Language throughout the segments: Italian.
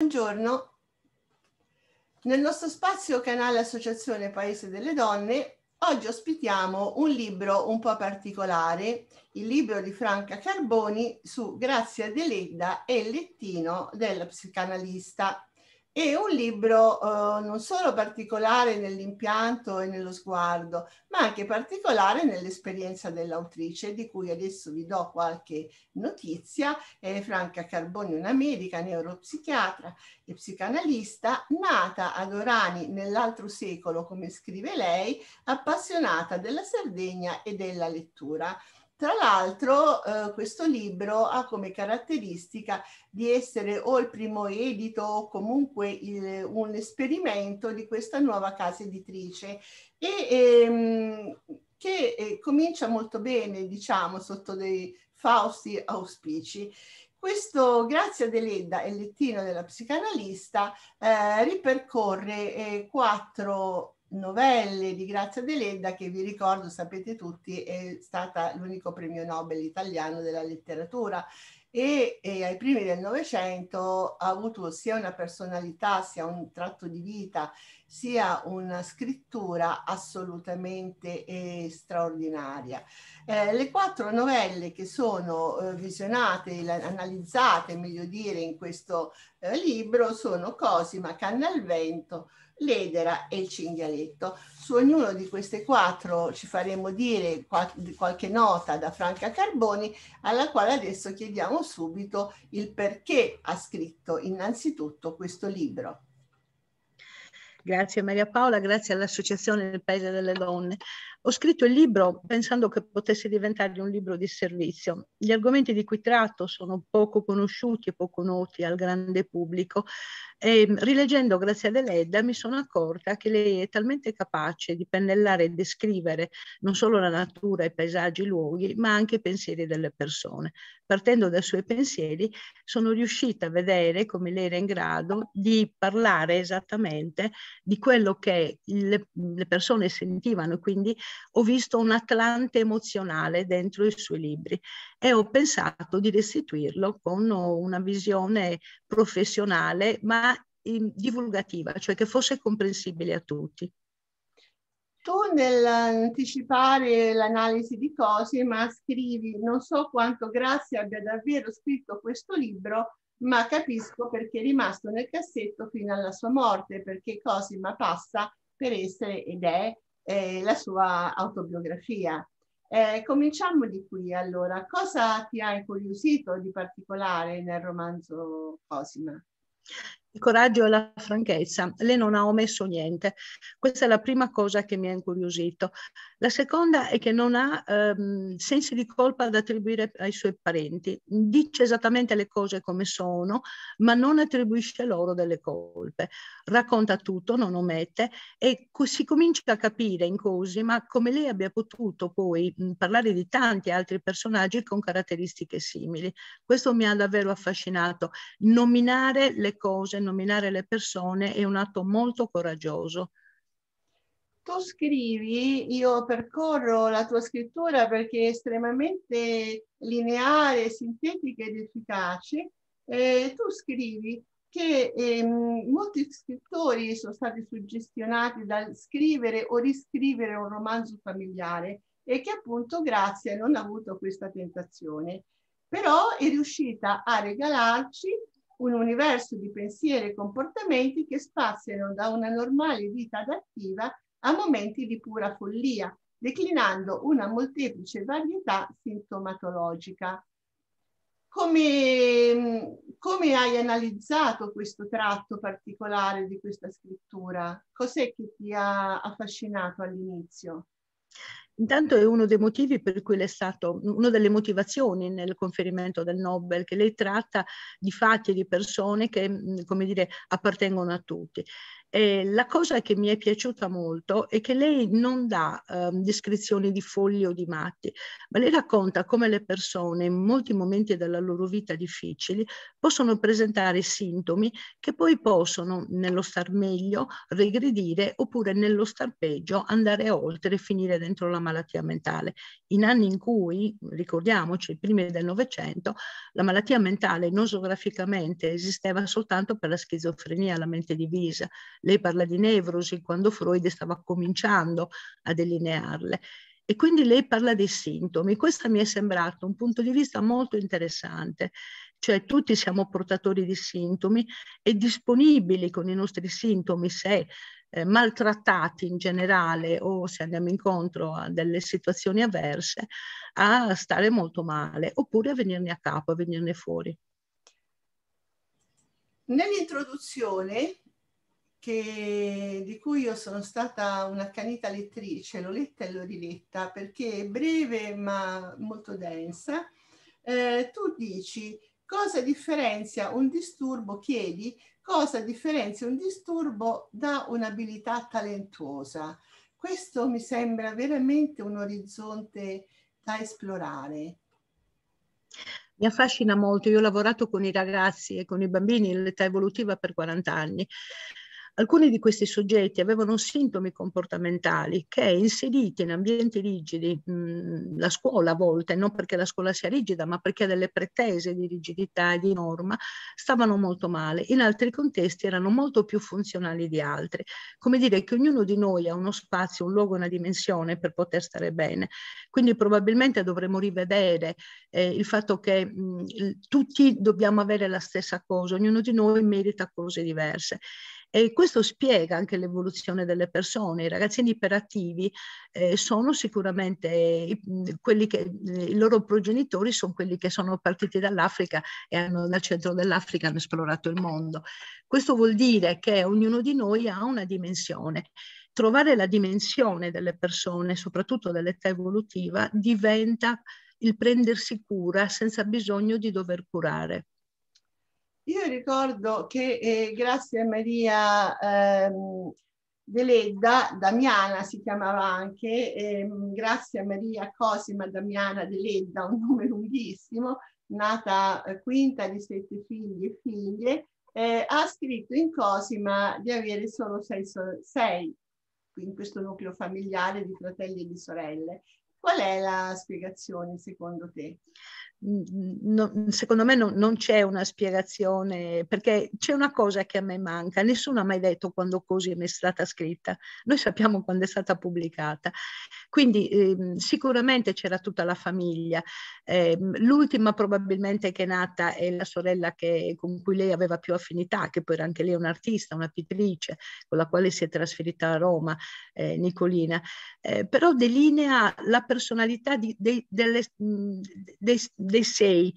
Buongiorno. Nel nostro spazio canale Associazione Paese delle Donne, oggi ospitiamo un libro un po' particolare, il libro di Franca Carboni su Grazia Deledda e il lettino della psicanalista è un libro eh, non solo particolare nell'impianto e nello sguardo, ma anche particolare nell'esperienza dell'autrice, di cui adesso vi do qualche notizia. È Franca Carboni, un'america neuropsichiatra e psicanalista, nata ad Orani nell'altro secolo, come scrive lei, appassionata della Sardegna e della lettura. Tra l'altro eh, questo libro ha come caratteristica di essere o il primo edito o comunque il, un esperimento di questa nuova casa editrice e ehm, che eh, comincia molto bene, diciamo, sotto dei fausti auspici. Questo, grazie a Deledda e Lettino della psicanalista, eh, ripercorre eh, quattro novelle di Grazia Deledda che vi ricordo, sapete tutti, è stata l'unico premio Nobel italiano della letteratura e, e ai primi del Novecento ha avuto sia una personalità, sia un tratto di vita, sia una scrittura assolutamente eh, straordinaria. Eh, le quattro novelle che sono eh, visionate, analizzate, meglio dire, in questo eh, libro sono Cosima, Canna al Vento, l'edera e il cinghialetto. Su ognuno di queste quattro ci faremo dire qualche nota da Franca Carboni, alla quale adesso chiediamo subito il perché ha scritto innanzitutto questo libro. Grazie Maria Paola, grazie all'Associazione del Paese delle Donne. Ho scritto il libro pensando che potesse diventare un libro di servizio. Gli argomenti di cui tratto sono poco conosciuti e poco noti al grande pubblico e mm, rileggendo Grazia Deledda mi sono accorta che lei è talmente capace di pennellare e descrivere non solo la natura, i paesaggi, i luoghi, ma anche i pensieri delle persone. Partendo dai suoi pensieri sono riuscita a vedere come lei era in grado di parlare esattamente di quello che le, le persone sentivano, quindi ho visto un Atlante emozionale dentro i suoi libri e ho pensato di restituirlo con una visione professionale ma divulgativa, cioè che fosse comprensibile a tutti. Tu nell'anticipare l'analisi di Cosima scrivi, non so quanto Grazia abbia davvero scritto questo libro, ma capisco perché è rimasto nel cassetto fino alla sua morte, perché Cosima passa per essere ed è eh, la sua autobiografia. Eh, cominciamo di qui allora. Cosa ti ha incuriosito di particolare nel romanzo Cosima? coraggio e la franchezza. Lei non ha omesso niente. Questa è la prima cosa che mi ha incuriosito. La seconda è che non ha ehm, sensi di colpa da attribuire ai suoi parenti. Dice esattamente le cose come sono, ma non attribuisce loro delle colpe. Racconta tutto, non omette e si comincia a capire in Cosima come lei abbia potuto poi mh, parlare di tanti altri personaggi con caratteristiche simili. Questo mi ha davvero affascinato. Nominare le cose, nominare le persone è un atto molto coraggioso. Tu scrivi, io percorro la tua scrittura perché è estremamente lineare, sintetica ed efficace. Eh, tu scrivi che ehm, molti scrittori sono stati suggestionati dal scrivere o riscrivere un romanzo familiare e che appunto Grazia non ha avuto questa tentazione, però è riuscita a regalarci un universo di pensieri e comportamenti che spaziano da una normale vita adattiva a momenti di pura follia, declinando una molteplice varietà sintomatologica. Come, mm, come hai analizzato questo tratto particolare di questa scrittura? Cos'è che ti ha affascinato all'inizio? Intanto è uno dei motivi per cui è stato, una delle motivazioni nel conferimento del Nobel, che lei tratta di fatti e di persone che, come dire, appartengono a tutti. Eh, la cosa che mi è piaciuta molto è che lei non dà eh, descrizioni di fogli o di matti, ma lei racconta come le persone in molti momenti della loro vita difficili possono presentare sintomi che poi possono nello star meglio regredire oppure nello star peggio andare oltre e finire dentro la malattia mentale. In anni in cui, ricordiamoci, i primi del Novecento, la malattia mentale nosograficamente esisteva soltanto per la schizofrenia, la mente divisa lei parla di nevrosi quando Freud stava cominciando a delinearle. E quindi lei parla dei sintomi. Questo mi è sembrato un punto di vista molto interessante cioè tutti siamo portatori di sintomi e disponibili con i nostri sintomi se eh, maltrattati in generale o se andiamo incontro a delle situazioni avverse a stare molto male oppure a venirne a capo, a venirne fuori. Nell'introduzione che, di cui io sono stata una canita lettrice, l'ho letta e l'ho riletta perché è breve ma molto densa. Eh, tu dici cosa differenzia un disturbo, chiedi cosa differenzia un disturbo da un'abilità talentuosa. Questo mi sembra veramente un orizzonte da esplorare. Mi affascina molto, io ho lavorato con i ragazzi e con i bambini in evolutiva per 40 anni Alcuni di questi soggetti avevano sintomi comportamentali che inseriti in ambienti rigidi, mm, la scuola a volte, non perché la scuola sia rigida, ma perché ha delle pretese di rigidità e di norma, stavano molto male. In altri contesti erano molto più funzionali di altri. Come dire che ognuno di noi ha uno spazio, un luogo, una dimensione per poter stare bene. Quindi probabilmente dovremmo rivedere eh, il fatto che mh, mm, tutti dobbiamo avere la stessa cosa, ognuno di noi merita cose diverse. E questo spiega anche l'evoluzione delle persone. I ragazzini iperattivi eh, sono sicuramente quelli che, eh, i loro progenitori sono quelli che sono partiti dall'Africa e hanno, dal centro dell'Africa hanno esplorato il mondo. Questo vuol dire che ognuno di noi ha una dimensione trovare la dimensione delle persone, soprattutto dell'età evolutiva, diventa il prendersi cura senza bisogno di dover curare. Io ricordo che eh, grazie a Maria ehm, Deledda, Damiana si chiamava anche, ehm, grazie a Maria Cosima Damiana Deledda, un nome lunghissimo, nata eh, quinta di sette figli e figlie, eh, ha scritto in Cosima di avere solo sei, sei, in questo nucleo familiare di fratelli e di sorelle. Qual è la spiegazione secondo te? no, secondo me no, non c'è una spiegazione, perché c'è una cosa che a me manca, nessuno ha mai detto quando così è stata scritta, noi sappiamo quando è stata pubblicata. Quindi eh, sicuramente c'era tutta la famiglia, eh, l'ultima probabilmente che è nata è la sorella che, con cui lei aveva più affinità, che poi era anche lei un'artista, una pittrice, con la quale si è trasferita a Roma, eh, Nicolina, eh, però delinea la personalità di, dei, delle, dei, dei sei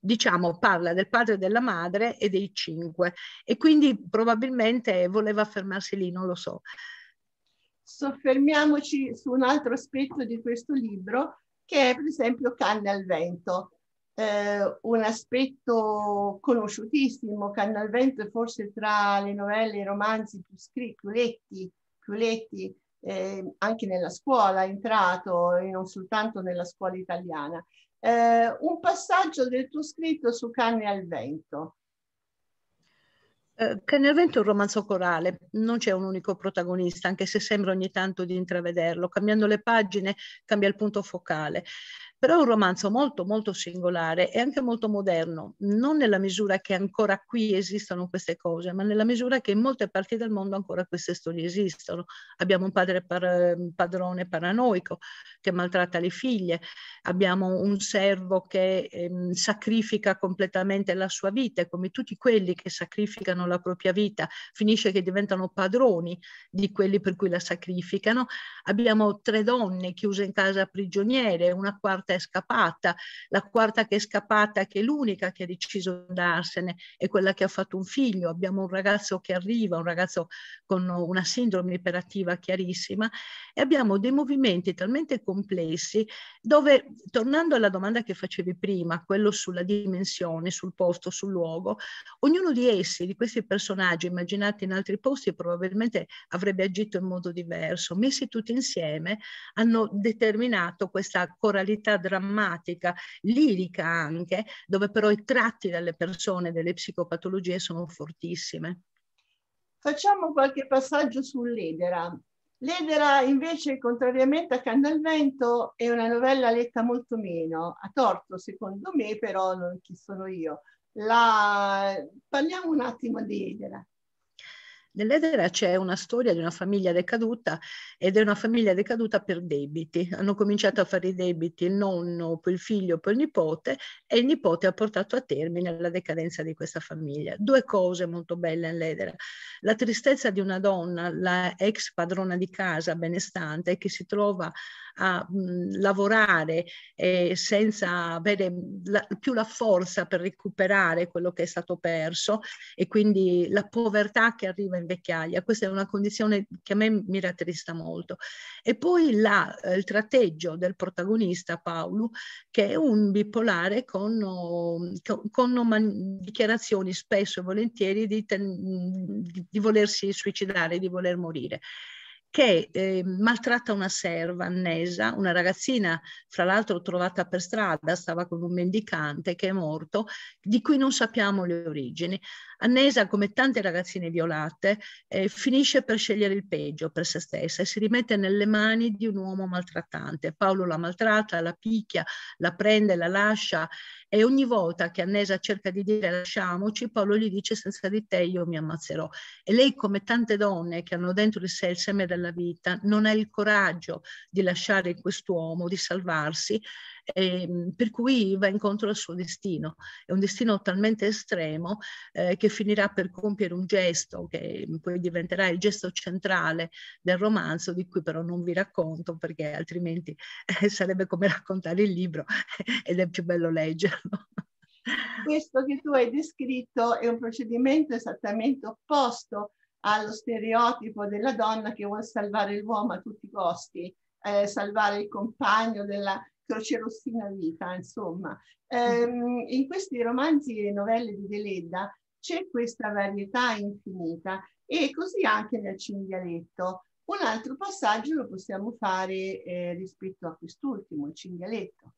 diciamo, parla del padre e della madre e dei cinque e quindi probabilmente voleva fermarsi lì, non lo so. Soffermiamoci su un altro aspetto di questo libro che è per esempio Canne al vento, eh, un aspetto conosciutissimo, Canne al vento è forse tra le novelle e i romanzi più scritti, più letti, più letti eh, anche nella scuola, è entrato e non soltanto nella scuola italiana eh, un passaggio del tuo scritto su Canne al vento. Uh, eh, Cane al vento è un romanzo corale, non c'è un unico protagonista, anche se sembra ogni tanto di intravederlo. Cambiando le pagine cambia il punto focale però è un romanzo molto molto singolare e anche molto moderno, non nella misura che ancora qui esistono queste cose, ma nella misura che in molte parti del mondo ancora queste storie esistono. Abbiamo un padre par- ehm, padrone paranoico che maltratta le figlie, abbiamo un servo che ehm, sacrifica completamente la sua vita come tutti quelli che sacrificano la propria vita finisce che diventano padroni di quelli per cui la sacrificano. Abbiamo tre donne chiuse in casa prigioniere, una quarta quarta è scappata, la quarta che è scappata, che è l'unica che ha deciso di andarsene, è quella che ha fatto un figlio. Abbiamo un ragazzo che arriva, un ragazzo con una sindrome iperattiva chiarissima e abbiamo dei movimenti talmente complessi dove, tornando alla domanda che facevi prima, quello sulla dimensione, sul posto, sul luogo, ognuno di essi, di questi personaggi immaginati in altri posti, probabilmente avrebbe agito in modo diverso. Messi tutti insieme hanno determinato questa coralità drammatica, lirica anche, dove però i tratti dalle persone, delle psicopatologie sono fortissime. Facciamo qualche passaggio sull'Edera. L'Edera invece, contrariamente a Candalvento, è una novella letta molto meno, a torto secondo me, però non chi sono io. La... Parliamo un attimo di Edera. Nell'Edera c'è una storia di una famiglia decaduta ed è una famiglia decaduta per debiti. Hanno cominciato a fare i debiti il nonno, poi il figlio, poi il nipote e il nipote ha portato a termine la decadenza di questa famiglia. Due cose molto belle nell'Edera. La tristezza di una donna, la ex padrona di casa benestante che si trova a mh, lavorare eh, senza avere la, più la forza per recuperare quello che è stato perso e quindi la povertà che arriva in vecchiaia. Questa è una condizione che a me mi rattrista molto. E poi la, eh, il tratteggio del protagonista Paolo, che è un bipolare con, oh, con dichiarazioni spesso e volentieri di, di, di volersi suicidare, di voler morire che eh, maltratta una serva annesa, una ragazzina, fra l'altro trovata per strada, stava con un mendicante che è morto, di cui non sappiamo le origini. Annesa, come tante ragazzine violate, eh, finisce per scegliere il peggio per se stessa e si rimette nelle mani di un uomo maltrattante. Paolo la maltratta, la picchia, la prende, la lascia, e ogni volta che Annesa cerca di dire lasciamoci, Paolo gli dice senza di te io mi ammazzerò. E lei come tante donne che hanno dentro di sé il seme della vita non ha il coraggio di lasciare quest'uomo, di salvarsi eh, per cui va incontro al suo destino. È un destino talmente estremo eh, che finirà per compiere un gesto che poi diventerà il gesto centrale del romanzo, di cui però non vi racconto perché altrimenti eh, sarebbe come raccontare il libro ed è più bello leggerlo. Questo che tu hai descritto è un procedimento esattamente opposto allo stereotipo della donna che vuole salvare l'uomo a tutti i costi, eh, salvare il compagno della, croce rossina Vita, insomma. Mm. Ehm, in questi romanzi e novelle di Deledda c'è questa varietà infinita e così anche nel cinghialetto. Un altro passaggio lo possiamo fare eh, rispetto a quest'ultimo, il cinghialetto.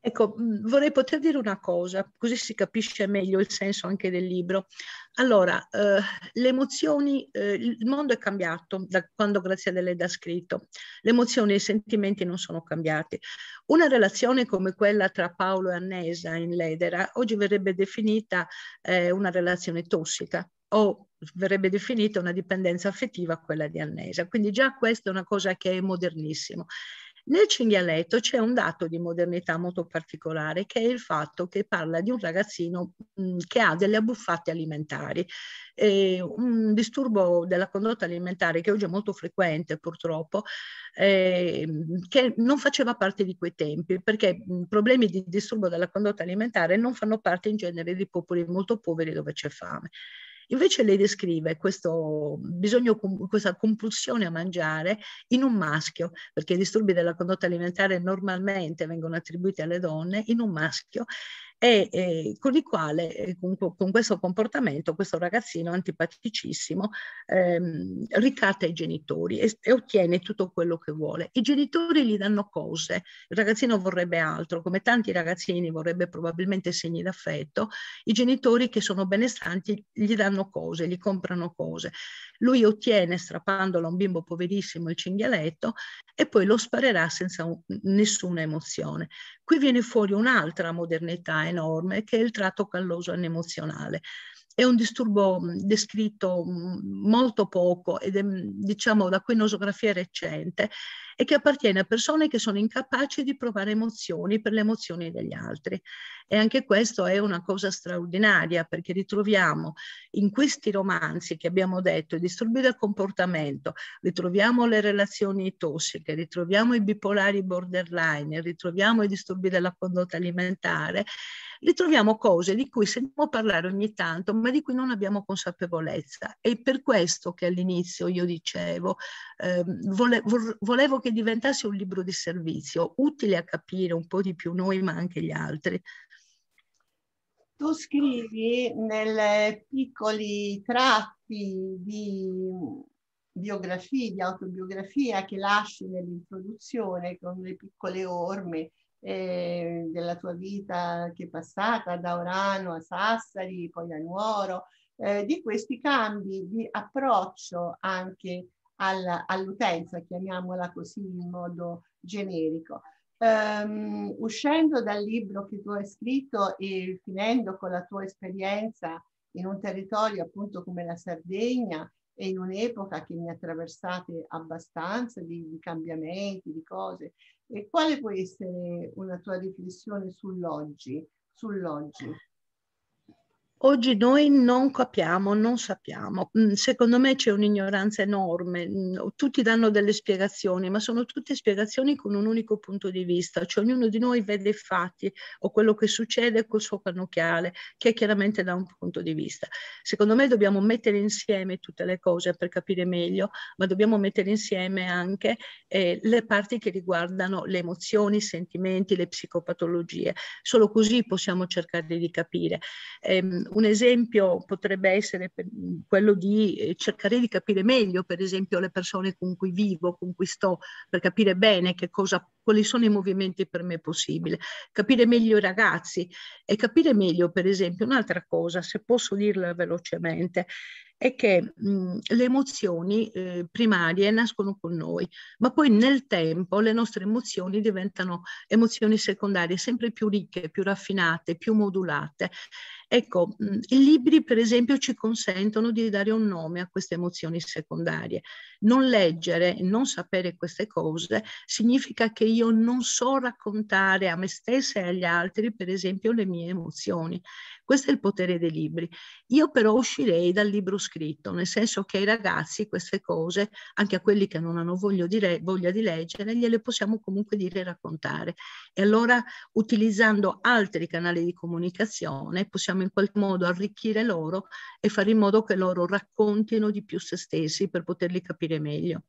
Ecco, mm, vorrei poter dire una cosa, così si capisce meglio il senso anche del libro. Allora, eh, le emozioni, eh, il mondo è cambiato da quando Grazia Deledda ha scritto. Le emozioni e i sentimenti non sono cambiati. Una relazione come quella tra Paolo e Annesa in Ledera oggi verrebbe definita eh, una relazione tossica, o verrebbe definita una dipendenza affettiva quella di Annesa. Quindi già questa è una cosa che è modernissimo. Nel cinghialetto c'è un dato di modernità molto particolare che è il fatto che parla di un ragazzino mhmm, che ha delle abbuffate alimentari, eh, un disturbo della condotta alimentare che oggi è molto frequente purtroppo, eh, che non faceva parte di quei tempi perché mhmm, problemi di disturbo della condotta alimentare non fanno parte in genere di popoli molto poveri dove c'è fame. Invece lei descrive questo bisogno, questa compulsione a mangiare in un maschio, perché i disturbi della condotta alimentare normalmente vengono attribuiti alle donne, in un maschio e eh, con il quale, eh, con, con, questo comportamento, questo ragazzino antipaticissimo ehm, ricatta i genitori e, e, ottiene tutto quello che vuole. I genitori gli danno cose, il ragazzino vorrebbe altro, come tanti ragazzini vorrebbe probabilmente segni d'affetto, i genitori che sono benestanti gli danno cose, gli comprano cose. Lui ottiene, strappandolo a un bimbo poverissimo, il cinghialetto e poi lo sparerà senza un, nessuna emozione. Qui viene fuori un'altra modernità enorme, che è il tratto calloso anemozionale. È un disturbo descritto molto poco ed è, diciamo, da cui recente e che appartiene a persone che sono incapaci di provare emozioni per le emozioni degli altri. E anche questo è una cosa straordinaria perché ritroviamo in questi romanzi che abbiamo detto i disturbi del comportamento, ritroviamo le relazioni tossiche, ritroviamo i bipolari borderline, ritroviamo i disturbi della condotta alimentare ritroviamo cose di cui sentiamo parlare ogni tanto, ma di cui non abbiamo consapevolezza. È per questo che all'inizio io dicevo, eh, vole, volevo che diventasse un libro di servizio, utile a capire un po' di più noi, ma anche gli altri. Tu scrivi nei piccoli tratti di biografia, di autobiografia che lasci nell'introduzione con le piccole orme eh, della tua vita che è passata da Orano a Sassari, poi a Nuoro, eh, di questi cambi di approccio anche alla, all'utenza, chiamiamola così in modo generico. Um, uscendo dal libro che tu hai scritto e finendo con la tua esperienza in un territorio appunto come la Sardegna e in un'epoca che mi ha attraversate abbastanza di, di cambiamenti, di cose, e quale può essere una tua riflessione sull'oggi? sull'oggi? Oggi noi non capiamo, non sappiamo. Mm, secondo me c'è un'ignoranza enorme. Mm, tutti danno delle spiegazioni, ma sono tutte spiegazioni con un unico punto di vista. Cioè ognuno di noi vede i fatti o quello che succede col suo pannocchiale, che è chiaramente da un punto di vista. Secondo me dobbiamo mettere insieme tutte le cose per capire meglio, ma dobbiamo mettere insieme anche eh, le parti che riguardano le emozioni, i sentimenti, le psicopatologie. Solo così possiamo cercare di capire. Eh, un esempio potrebbe essere quello di eh, cercare di capire meglio, per esempio, le persone con cui vivo, con cui sto, per capire bene che cosa, quali sono i movimenti per me possibili, capire meglio i ragazzi e capire meglio, per esempio, un'altra cosa, se posso dirla velocemente, è che mh, mm, le emozioni eh, primarie nascono con noi, ma poi nel tempo le nostre emozioni diventano emozioni secondarie sempre più ricche, più raffinate, più modulate Ecco, mm, i libri per esempio ci consentono di dare un nome a queste emozioni secondarie. Non leggere, non sapere queste cose significa che io non so raccontare a me stessa e agli altri per esempio le mie emozioni. Questo è il potere dei libri. Io però uscirei dal libro scritto, nel senso che ai ragazzi queste cose, anche a quelli che non hanno voglia di, re, voglia di leggere, gliele possiamo comunque dire e raccontare. E allora utilizzando altri canali di comunicazione possiamo possiamo in qualche modo arricchire loro e fare in modo che loro raccontino di più se stessi per poterli capire meglio.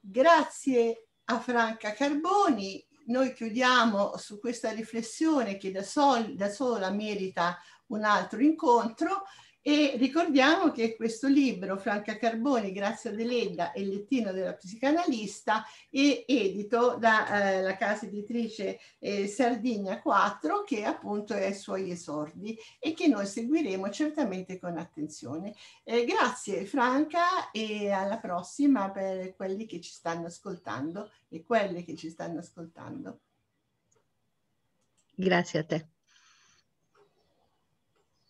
Grazie a Franca Carboni. Noi chiudiamo su questa riflessione che da, sol da sola merita un altro incontro e ricordiamo che questo libro, Franca Carboni, Grazia Deledda e il lettino della psicanalista, è edito dalla eh, casa editrice eh, Sardigna 4, che appunto è ai suoi esordi e che noi seguiremo certamente con attenzione. Eh, grazie Franca e alla prossima per quelli che ci stanno ascoltando e quelle che ci stanno ascoltando. Grazie a te.